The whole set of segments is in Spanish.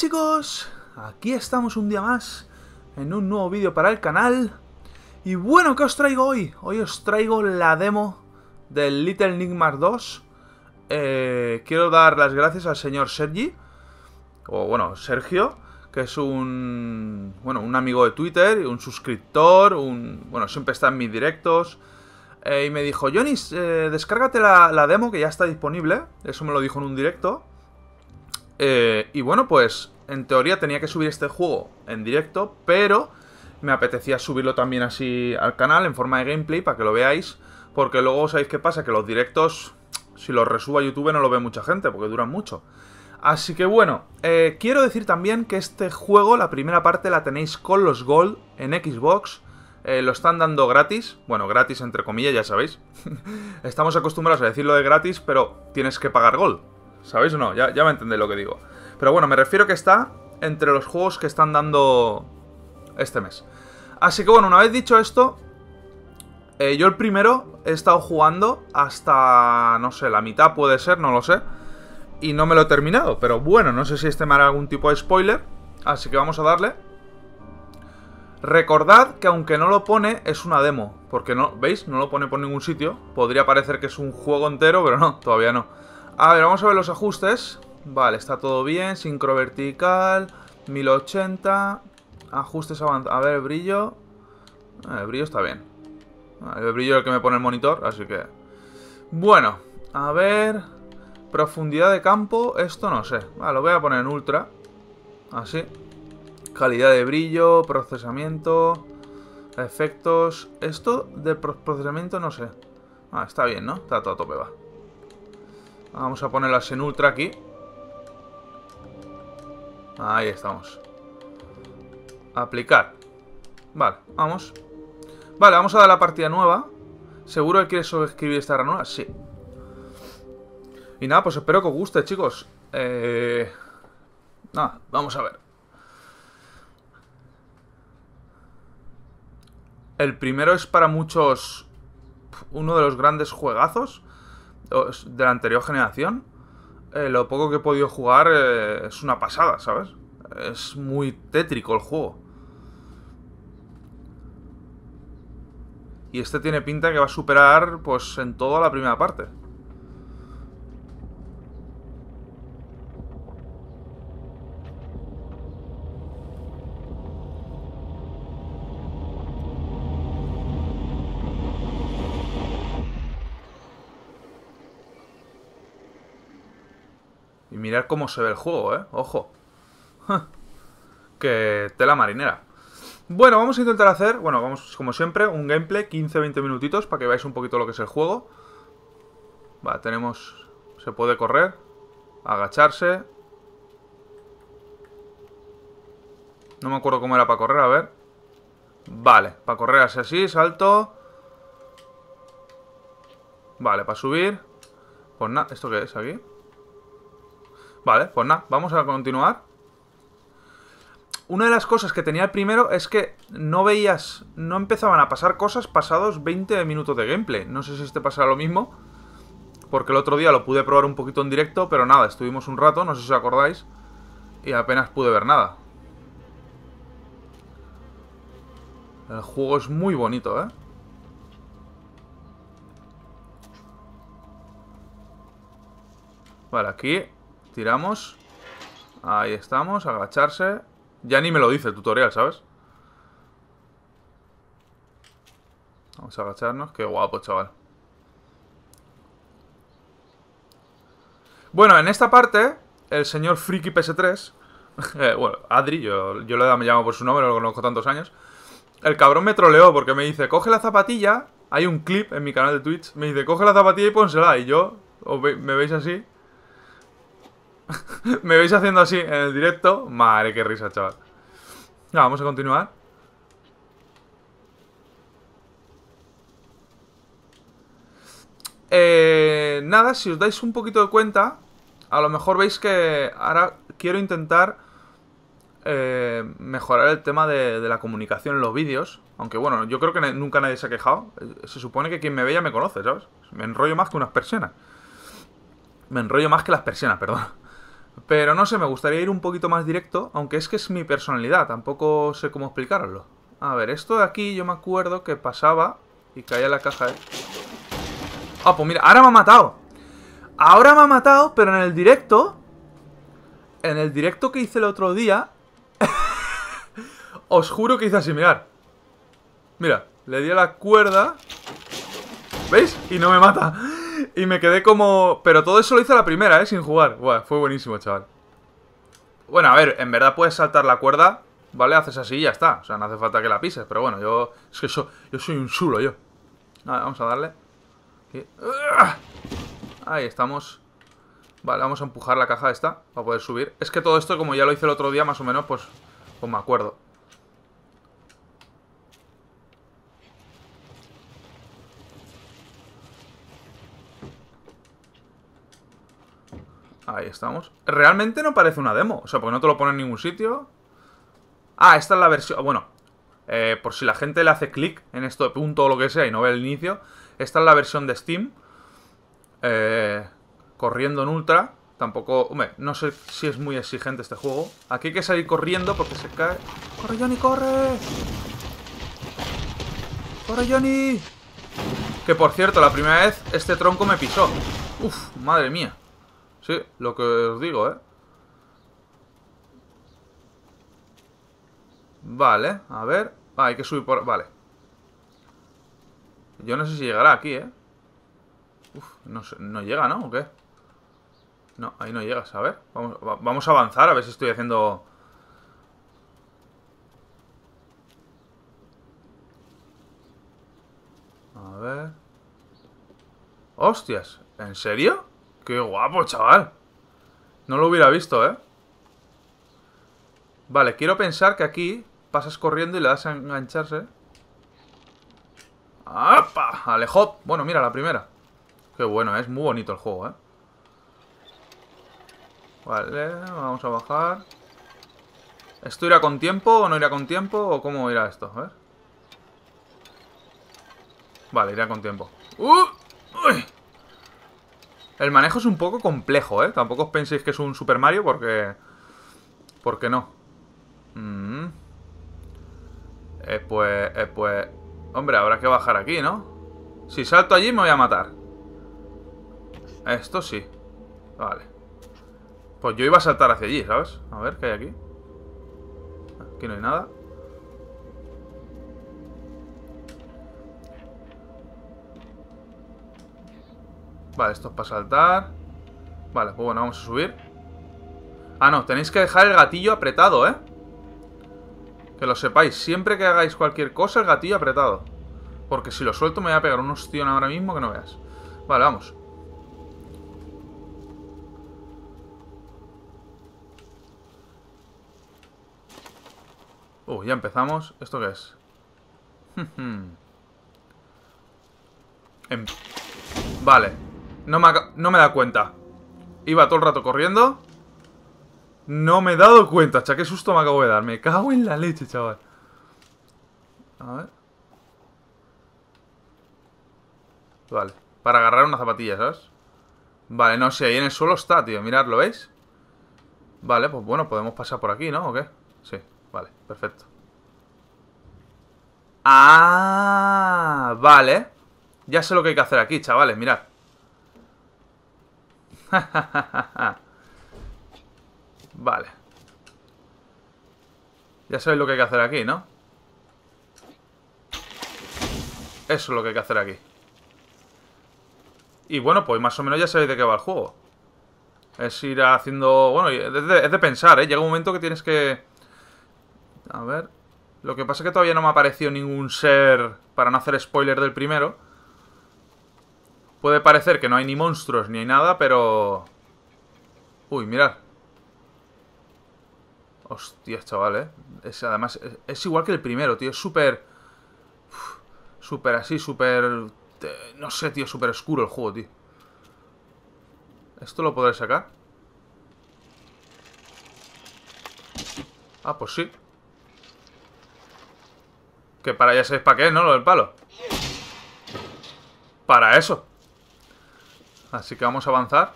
chicos, aquí estamos un día más en un nuevo vídeo para el canal Y bueno, ¿qué os traigo hoy? Hoy os traigo la demo del Little Nightmares 2 eh, Quiero dar las gracias al señor Sergi O bueno, Sergio Que es un, bueno, un amigo de Twitter, un suscriptor un, Bueno, siempre está en mis directos eh, Y me dijo, Jonis, eh, descárgate la demo que ya está disponible Eso me lo dijo en un directo eh, y bueno, pues en teoría tenía que subir este juego en directo, pero me apetecía subirlo también así al canal en forma de gameplay para que lo veáis, porque luego sabéis qué pasa, que los directos, si los resubo a YouTube no lo ve mucha gente, porque duran mucho. Así que bueno, eh, quiero decir también que este juego, la primera parte la tenéis con los Gold en Xbox, eh, lo están dando gratis, bueno, gratis entre comillas, ya sabéis. Estamos acostumbrados a decirlo de gratis, pero tienes que pagar Gold. ¿Sabéis o no? Ya, ya me entendéis lo que digo. Pero bueno, me refiero que está entre los juegos que están dando este mes. Así que bueno, una vez dicho esto, eh, yo el primero he estado jugando hasta, no sé, la mitad puede ser, no lo sé. Y no me lo he terminado, pero bueno, no sé si este me hará algún tipo de spoiler. Así que vamos a darle. Recordad que aunque no lo pone, es una demo. Porque no, ¿veis? No lo pone por ningún sitio. Podría parecer que es un juego entero, pero no, todavía no. A ver, vamos a ver los ajustes. Vale, está todo bien. Sincro vertical, 1080. Ajustes avanzados. A ver, brillo. Eh, el brillo está bien. El brillo es el que me pone el monitor, así que... Bueno, a ver... Profundidad de campo, esto no sé. Vale, lo voy a poner en ultra. Así. Calidad de brillo, procesamiento, efectos... Esto de procesamiento no sé. Ah, está bien, ¿no? Está todo a tope, va. Vamos a ponerlas en ultra aquí. Ahí estamos. Aplicar. Vale, vamos. Vale, vamos a dar la partida nueva. ¿Seguro que quieres sobreescribir esta ranura? Sí. Y nada, pues espero que os guste, chicos. Eh... Nada, vamos a ver. El primero es para muchos uno de los grandes juegazos de la anterior generación, eh, lo poco que he podido jugar eh, es una pasada, ¿sabes? Es muy tétrico el juego. Y este tiene pinta que va a superar, pues, en toda la primera parte. mirar cómo se ve el juego, ¿eh? Ojo. que tela marinera. Bueno, vamos a intentar hacer, bueno, vamos como siempre, un gameplay, 15-20 minutitos, para que veáis un poquito lo que es el juego. Va, tenemos... Se puede correr, agacharse. No me acuerdo cómo era para correr, a ver. Vale, para correr es así, salto. Vale, para subir. Pues nada, ¿esto qué es aquí? Vale, pues nada, vamos a continuar. Una de las cosas que tenía el primero es que no veías, no empezaban a pasar cosas pasados 20 minutos de gameplay. No sé si este pasará lo mismo, porque el otro día lo pude probar un poquito en directo, pero nada, estuvimos un rato, no sé si os acordáis, y apenas pude ver nada. El juego es muy bonito, ¿eh? Vale, aquí Tiramos. Ahí estamos, agacharse. Ya ni me lo dice el tutorial, ¿sabes? Vamos a agacharnos. Qué guapo, chaval. Bueno, en esta parte, el señor Friki PS3, eh, bueno, Adri, yo, yo le llamo por su nombre, lo conozco tantos años, el cabrón me troleó porque me dice, coge la zapatilla, hay un clip en mi canal de Twitch, me dice, coge la zapatilla y pónsela, y yo, me veis así, Me veis haciendo así en el directo. Madre, qué risa, chaval. Ya, vamos a continuar. Eh, nada, si os dais un poquito de cuenta, a lo mejor veis que ahora quiero intentar eh, mejorar el tema de, la comunicación en los vídeos. Aunque bueno, yo creo que nunca nadie se ha quejado. Eh, se supone que quien me ve ya me conoce, ¿sabes? Me enrollo más que unas personas Me enrollo más que las personas, perdón. Pero no sé, me gustaría ir un poquito más directo, aunque es que es mi personalidad, tampoco sé cómo explicarlo A ver, esto de aquí yo me acuerdo que pasaba y caía la caja. Ah, pues mira, ahora me ha matado. Ahora me ha matado, pero en el directo... En el directo que hice el otro día... os juro que hice así, mirar. Mira, le di a la cuerda... ¿Veis? Y no me mata. Y me quedé como... Pero todo eso lo hice la primera, ¿eh? Sin jugar. Buah, fue buenísimo, chaval. Bueno, a ver, en verdad puedes saltar la cuerda, ¿vale? Haces así y ya está. O sea, no hace falta que la pises, pero bueno, yo... Es que yo, yo soy un chulo, yo. A ver, vamos a darle. Ahí estamos. Vale, vamos a empujar la caja esta para poder subir. Es que todo esto, como ya lo hice el otro día, más o menos, pues, pues me acuerdo. Ahí estamos. Realmente no parece una demo. O sea, porque no te lo pone en ningún sitio. Ah, esta es la versión... Bueno, eh, por si la gente le hace clic en esto de punto o lo que sea y no ve el inicio. Esta es la versión de Steam. Eh, corriendo en ultra. Tampoco... Hombre, no sé si es muy exigente este juego. Aquí hay que salir corriendo porque se cae... ¡Corre, Johnny, corre! ¡Corre, Johnny! Que por cierto, la primera vez este tronco me pisó. Uf, madre mía lo que os digo, ¿eh? Vale, a ver. Ah, hay que subir por... Vale. Yo no sé si llegará aquí, ¿eh? Uf, no, llega, ¿no? ¿O qué? No, ahí no llegas. A ver, vamos, vamos a avanzar, a ver si estoy haciendo... A ver... ¡Hostias! ¿En serio? Qué guapo, chaval. No lo hubiera visto, ¿eh? Vale, quiero pensar que aquí pasas corriendo y le das a engancharse. ¡Apa! ¡Alejó! Bueno, mira, la primera. Qué bueno, ¿eh? es muy bonito el juego, ¿eh? Vale, vamos a bajar. ¿Esto irá con tiempo o no irá con tiempo? ¿O cómo irá esto? A ver. Vale, irá con tiempo. ¡Uh! ¡Uy! El manejo es un poco complejo, ¿eh? Tampoco os penséis que es un Super Mario porque... qué no. Mm. Eh, pues... Eh, pues... Hombre, habrá que bajar aquí, ¿no? Si salto allí me voy a matar. Esto sí. Vale. Pues yo iba a saltar hacia allí, ¿sabes? A ver, ¿qué hay aquí? Aquí no hay nada. Vale, esto es para saltar. Vale, pues bueno, vamos a subir. Ah, no, tenéis que dejar el gatillo apretado, ¿eh? Que lo sepáis, siempre que hagáis cualquier cosa, el gatillo apretado. Porque si lo suelto me voy a pegar un ostión ahora mismo que no veas. Vale, vamos. Uh, ya empezamos. ¿Esto qué es? Em- vale. No me, da cuenta. Iba todo el rato corriendo. No me he dado cuenta, cha. Qué susto me acabo de dar. Me cago en la leche, chaval. A ver. Vale. Para agarrar una zapatilla, ¿sabes? Vale, no sé. Ahí en el suelo está, tío. Mirad, ¿lo veis? Vale, pues bueno, podemos pasar por aquí, ¿no? ¿O qué? Sí, vale, perfecto. Ah, vale. Ya sé lo que hay que hacer aquí, chavales, mirad. vale. Ya sabéis lo que hay que hacer aquí, ¿no? Eso es lo que hay que hacer aquí. Y bueno, pues más o menos ya sabéis de qué va el juego. Es ir haciendo... Bueno, es de, pensar, ¿eh? Llega un momento que tienes que... A ver... Lo que pasa es que todavía no me ha aparecido ningún ser para no hacer spoiler del primero. Puede parecer que no hay ni monstruos ni hay nada, pero... Uy, mirad. Hostia, chaval, ¿eh? Es, además, es, igual que el primero, tío. Es súper... Súper así, súper... Eh, no sé, tío, súper oscuro el juego, tío. ¿Esto lo podré sacar? Ah, pues sí. Que para ya sabéis para qué, ¿no? Lo del palo. Para eso. Así que vamos a avanzar.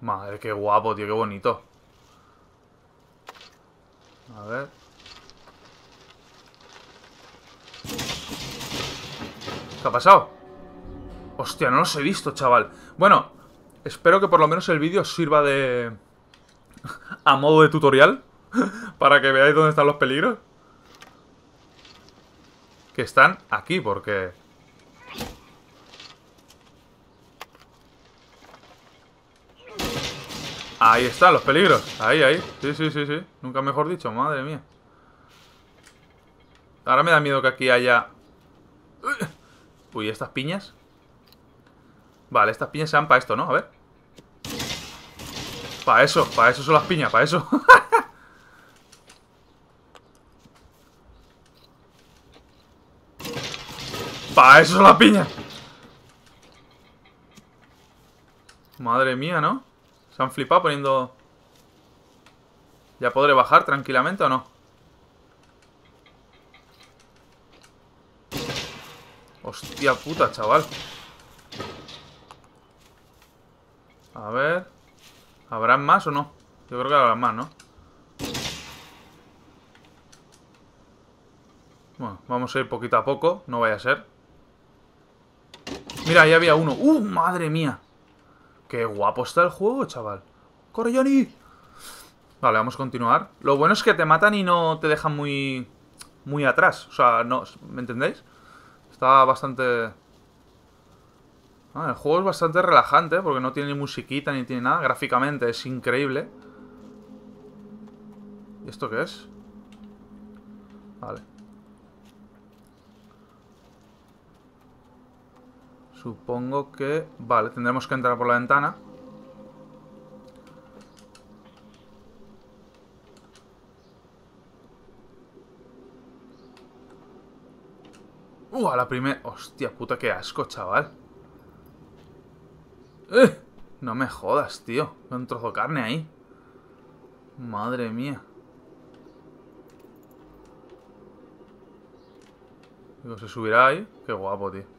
Madre, qué guapo, tío, qué bonito. A ver. ¿Qué ha pasado? Hostia, no los he visto, chaval. Bueno, espero que por lo menos el vídeo sirva de... a modo de tutorial. para que veáis dónde están los peligros. Que están aquí, porque... Ahí están los peligros. Ahí, ahí. Sí, sí, sí, sí. Nunca mejor dicho. Madre mía. Ahora me da miedo que aquí haya... Uy, ¿estas piñas? Vale, estas piñas se dan para esto, ¿no? A ver. Para eso. Para eso son las piñas. Para eso. para eso son las piñas. Madre mía, ¿no? Se han flipado poniendo... ¿Ya podré bajar tranquilamente o no? Hostia puta, chaval. A ver... ¿Habrán más o no? Yo creo que habrán más, ¿no? Bueno, vamos a ir poquito a poco. No vaya a ser. Mira, ahí había uno. ¡Uh, madre mía! Qué guapo está el juego, chaval. ¡Corre, Johnny! Vale, vamos a continuar. Lo bueno es que te matan y no te dejan muy... Muy atrás. O sea, no... ¿Me entendéis? Está bastante... Ah, el juego es bastante relajante, porque no tiene ni musiquita ni tiene nada. Gráficamente es increíble. ¿Y esto qué es? Vale. Supongo que... Vale, tendremos que entrar por la ventana. Uh, a la primera... Hostia puta, qué asco, chaval. ¡Eh! No me jodas, tío. Un trozo de carne ahí. Madre mía. Digo, se subirá ahí. Qué guapo, tío.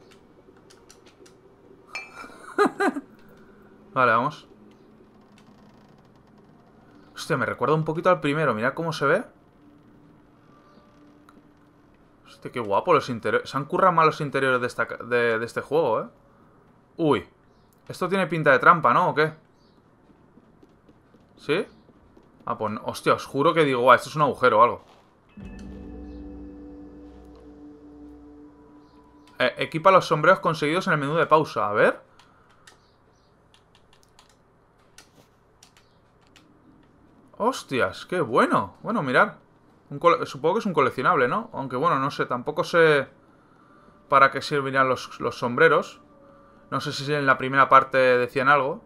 Vale, vamos. Hostia, me recuerda un poquito al primero. mira cómo se ve. Hostia, qué guapo los interiores. Se han currado mal los interiores de, este juego, ¿eh? Uy. Esto tiene pinta de trampa, ¿no? ¿O qué? ¿Sí? Ah, pues... Hostia, os juro que digo... guau, esto es un agujero o algo. Eh, equipa los sombreros conseguidos en el menú de pausa. A ver... ¡Hostias! ¡Qué bueno! Bueno, mirar. Supongo que es un coleccionable, ¿no? Aunque bueno, no sé, tampoco sé para qué servirían los, sombreros. No sé si en la primera parte decían algo.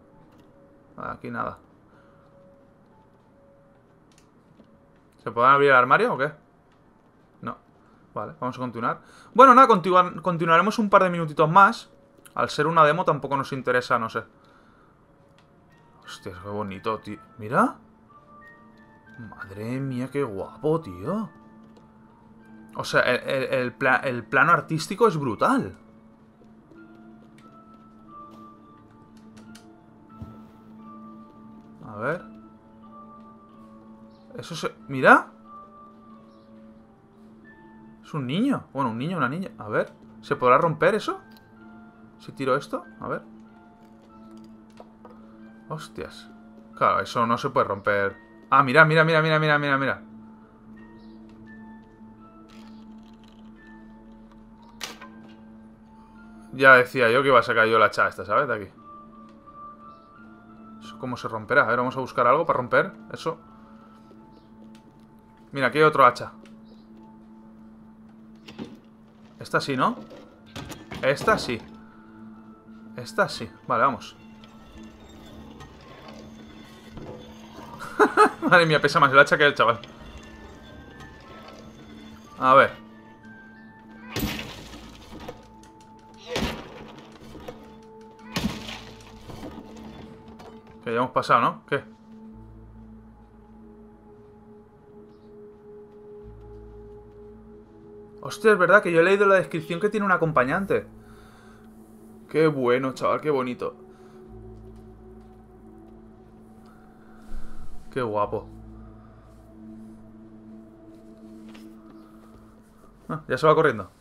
Aquí nada. ¿Se pueden abrir el armario o qué? No. Vale, vamos a continuar. Bueno, nada, continuaremos un par de minutitos más. Al ser una demo tampoco nos interesa, no sé. Hostias, qué bonito, tío. Mira. Madre mía, qué guapo, tío. O sea, el, plano artístico es brutal. A ver. Eso se... ¡Mira! Es un niño. Bueno, un niño, una niña. A ver. ¿Se podrá romper eso? Si tiro esto. A ver. Hostias. Claro, eso no se puede romper. Ah, mira, mira, mira, mira, mira, mira, Ya decía yo que iba a sacar yo la hacha esta, ¿sabes? De aquí. ¿Cómo se romperá? A ver, vamos a buscar algo para romper eso. Mira, aquí hay otro hacha. Esta sí, ¿no? Esta sí. Esta sí. Vale, vamos. Madre mía, pesa más el hacha que el chaval. A ver. Que ya hemos pasado, ¿no? ¿Qué? Hostia, es verdad que yo he leído la descripción que tiene un acompañante. Qué bueno, chaval, qué bonito. Qué guapo. Ah, ya se va corriendo.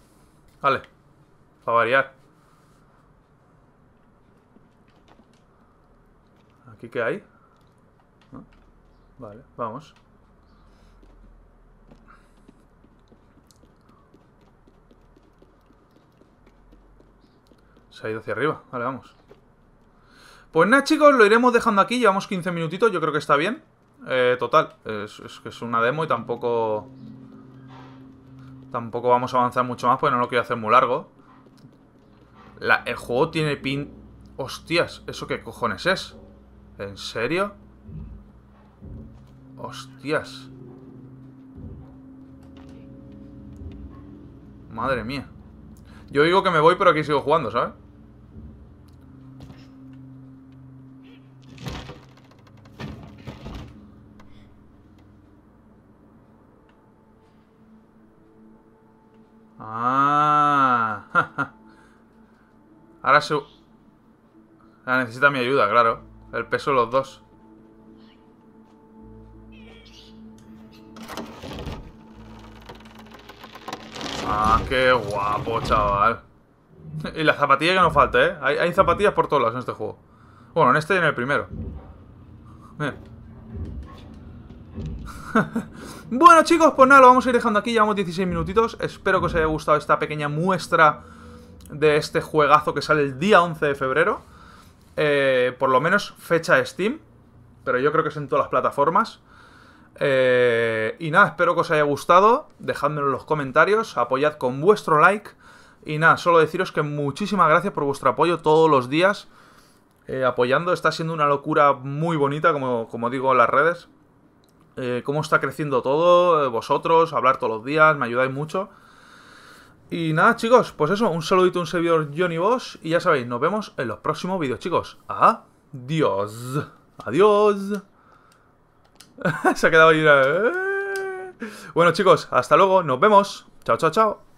Vale. Para variar. ¿Aquí qué hay? Vale, vamos. Se ha ido hacia arriba. Vale, vamos. Pues nada, chicos, lo iremos dejando aquí. Llevamos 15 minutitos, yo creo que está bien eh, total. Es, que es una demo y tampoco... Tampoco vamos a avanzar mucho más porque no lo quiero hacer muy largo. el juego tiene pin... Hostias, ¿eso qué cojones es? ¿En serio? Hostias. Madre mía. Yo digo que me voy, pero aquí sigo jugando, ¿sabes? Ah. Ahora se... Ah, necesita mi ayuda, claro. El peso de los dos. Ah, qué guapo, chaval. Y la zapatilla que nos falta, ¿eh? Hay, zapatillas por todos lados en este juego. Bueno, en este y en el primero. bueno chicos, pues nada, lo vamos a ir dejando aquí, llevamos 16 minutitos. Espero que os haya gustado esta pequeña muestra de este juegazo que sale el día 11 de febrero. Eh, por lo menos fecha Steam, pero yo creo que es en todas las plataformas. Eh, y nada, espero que os haya gustado. Dejadmelo en los comentarios, apoyad con vuestro like. Y nada, solo deciros que muchísimas gracias por vuestro apoyo todos los días. Eh, apoyando, está siendo una locura muy bonita, como, como digo en las redes. Eh, cómo está creciendo todo, eh, vosotros, hablar todos los días, me ayudáis mucho. Y nada, chicos, pues eso, un saludito, un servidor Johnny vos y ya sabéis, nos vemos en los próximos vídeos, chicos. Adiós. Adiós. Se ha quedado ahí. Eh. Bueno, chicos, hasta luego, nos vemos. Chao, chao, chao.